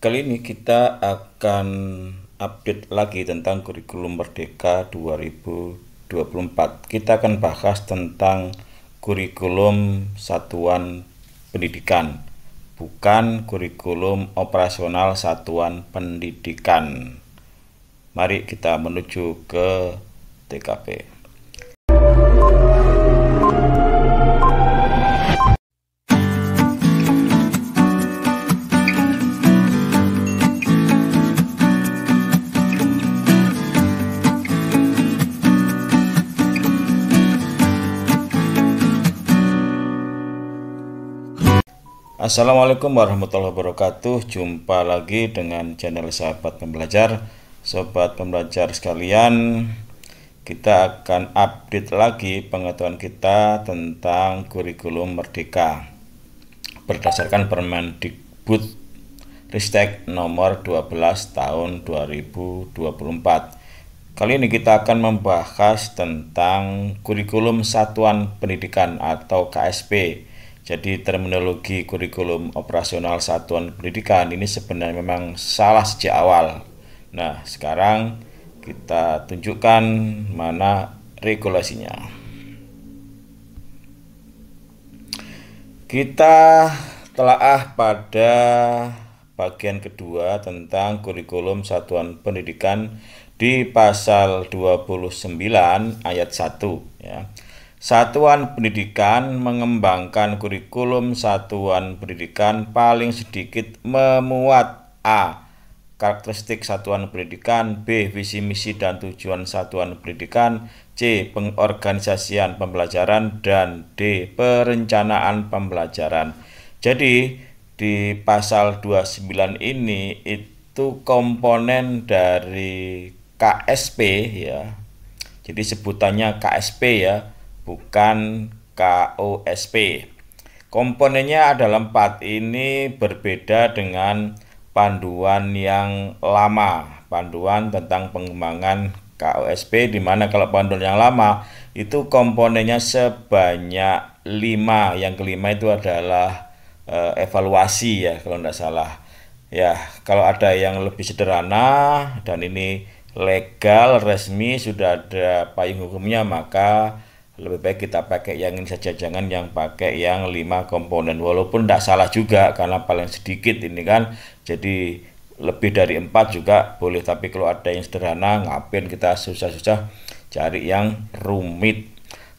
Kali ini kita akan update lagi tentang kurikulum Merdeka 2024. Kita akan bahas tentang kurikulum satuan pendidikan, bukan kurikulum operasional satuan pendidikan. Mari kita menuju ke TKP. Assalamualaikum warahmatullahi wabarakatuh Jumpa lagi dengan channel sahabat pembelajar Sobat pembelajar sekalian Kita akan update lagi pengetahuan kita tentang kurikulum merdeka Berdasarkan Permendikbud Ristek nomor 12 tahun 2024 Kali ini kita akan membahas tentang kurikulum satuan pendidikan atau KSP jadi terminologi kurikulum operasional satuan pendidikan ini sebenarnya memang salah sejak awal. Nah, sekarang kita tunjukkan mana regulasinya. Kita telaah pada bagian kedua tentang kurikulum satuan pendidikan di pasal 29 ayat 1 ya. Satuan pendidikan mengembangkan kurikulum satuan pendidikan paling sedikit memuat A. Karakteristik satuan pendidikan B. Visi misi dan tujuan satuan pendidikan C. Pengorganisasian pembelajaran dan D. Perencanaan pembelajaran Jadi di pasal 29 ini itu komponen dari KSP ya jadi sebutannya KSP ya bukan KOSP. Komponennya adalah empat ini berbeda dengan panduan yang lama, panduan tentang pengembangan KOSP di mana kalau panduan yang lama itu komponennya sebanyak lima. Yang kelima itu adalah e, evaluasi ya kalau tidak salah. Ya, kalau ada yang lebih sederhana dan ini legal resmi sudah ada payung hukumnya maka lebih baik kita pakai yang ini saja jangan yang pakai yang lima komponen walaupun tidak salah juga karena paling sedikit ini kan jadi lebih dari empat juga boleh tapi kalau ada yang sederhana ngapain kita susah-susah cari yang rumit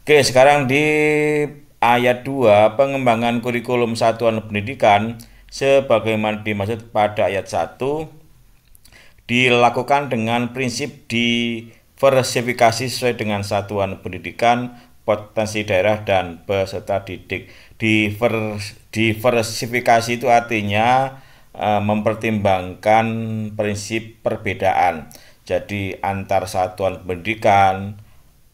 Oke sekarang di ayat 2 pengembangan kurikulum satuan pendidikan sebagaimana dimaksud pada ayat 1 dilakukan dengan prinsip diversifikasi sesuai dengan satuan pendidikan potensi daerah dan peserta didik. Diver, diversifikasi itu artinya e, mempertimbangkan prinsip perbedaan. Jadi antar satuan pendidikan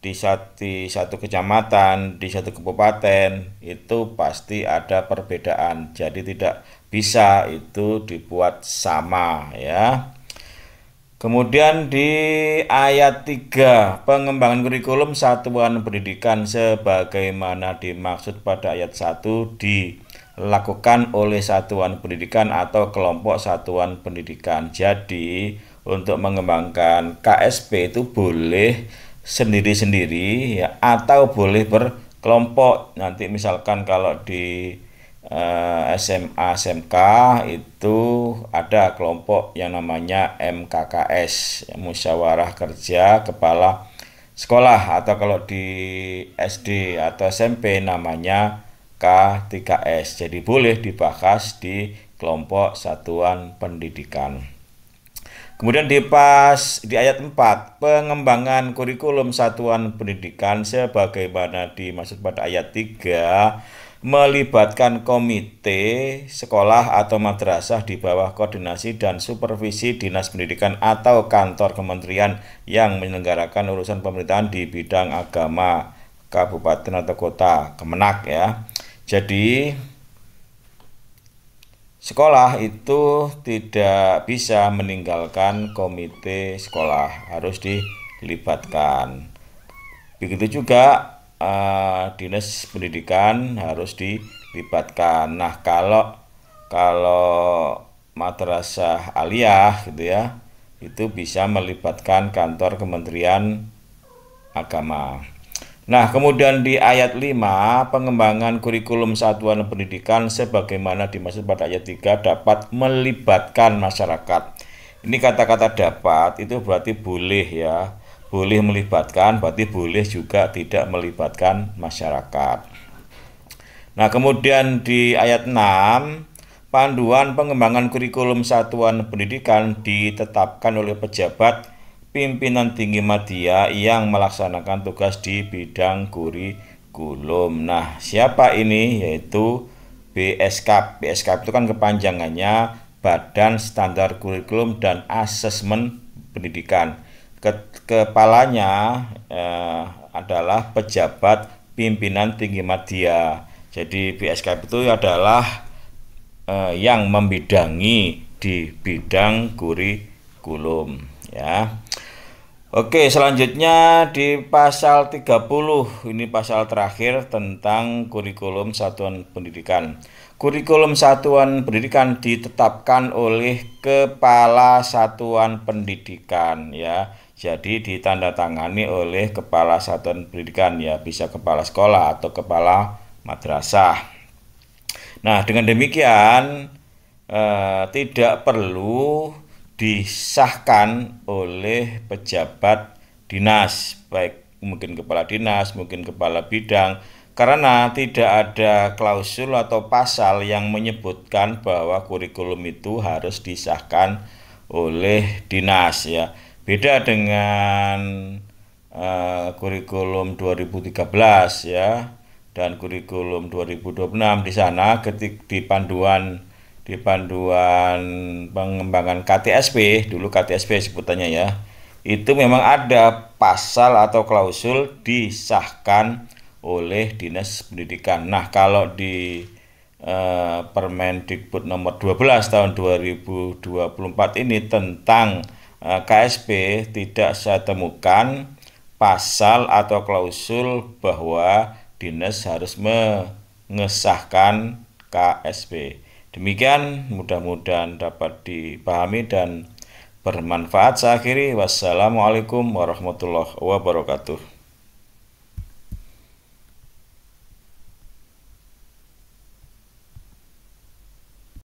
di satu, di satu kecamatan, di satu kabupaten itu pasti ada perbedaan. Jadi tidak bisa itu dibuat sama ya. Kemudian di ayat 3, pengembangan kurikulum satuan pendidikan sebagaimana dimaksud pada ayat 1 dilakukan oleh satuan pendidikan atau kelompok satuan pendidikan. Jadi, untuk mengembangkan KSP itu boleh sendiri-sendiri ya atau boleh berkelompok. Nanti misalkan kalau di Eh, SMA SMK itu ada kelompok yang namanya MKKS Musyawarah Kerja Kepala Sekolah atau kalau di SD atau SMP namanya K3S jadi boleh dibahas di kelompok satuan pendidikan Kemudian di pas di ayat 4 pengembangan kurikulum satuan pendidikan sebagaimana dimaksud pada ayat 3 melibatkan komite sekolah atau madrasah di bawah koordinasi dan supervisi Dinas Pendidikan atau kantor kementerian yang menyelenggarakan urusan pemerintahan di bidang agama kabupaten atau kota Kemenak ya. Jadi sekolah itu tidak bisa meninggalkan komite sekolah, harus dilibatkan. Begitu juga uh, dinas pendidikan harus dilibatkan. Nah, kalau kalau madrasah aliyah gitu ya, itu bisa melibatkan kantor Kementerian Agama. Nah, kemudian di ayat 5, pengembangan kurikulum satuan pendidikan sebagaimana dimaksud pada ayat 3 dapat melibatkan masyarakat. Ini kata-kata dapat itu berarti boleh ya boleh melibatkan berarti boleh juga tidak melibatkan masyarakat. Nah, kemudian di ayat 6 panduan pengembangan kurikulum satuan pendidikan ditetapkan oleh pejabat pimpinan tinggi media yang melaksanakan tugas di bidang kurikulum. Nah, siapa ini? Yaitu BSK. BSK itu kan kepanjangannya Badan Standar Kurikulum dan Asesmen Pendidikan ke, kepalanya eh, adalah pejabat pimpinan tinggi media. Jadi BSKP itu adalah eh, yang membidangi di bidang kurikulum ya. Oke, selanjutnya di pasal 30. Ini pasal terakhir tentang kurikulum satuan pendidikan. Kurikulum satuan pendidikan ditetapkan oleh kepala satuan pendidikan ya. Jadi ditandatangani oleh kepala satuan pendidikan ya, bisa kepala sekolah atau kepala madrasah. Nah, dengan demikian eh, tidak perlu disahkan oleh pejabat dinas baik mungkin kepala dinas, mungkin kepala bidang, karena tidak ada klausul atau pasal yang menyebutkan bahwa kurikulum itu harus disahkan oleh dinas ya. Beda dengan uh, kurikulum 2013 ya dan kurikulum 2026 di sana ketik di panduan di panduan pengembangan KTSP dulu KTSP sebutannya ya itu memang ada pasal atau klausul disahkan oleh Dinas Pendidikan. Nah, kalau di eh, Permendikbud nomor 12 tahun 2024 ini tentang eh, KSP tidak saya temukan pasal atau klausul bahwa dinas harus mengesahkan KSP. Demikian mudah-mudahan dapat dipahami dan bermanfaat. Saya akhiri, wassalamualaikum warahmatullahi wabarakatuh.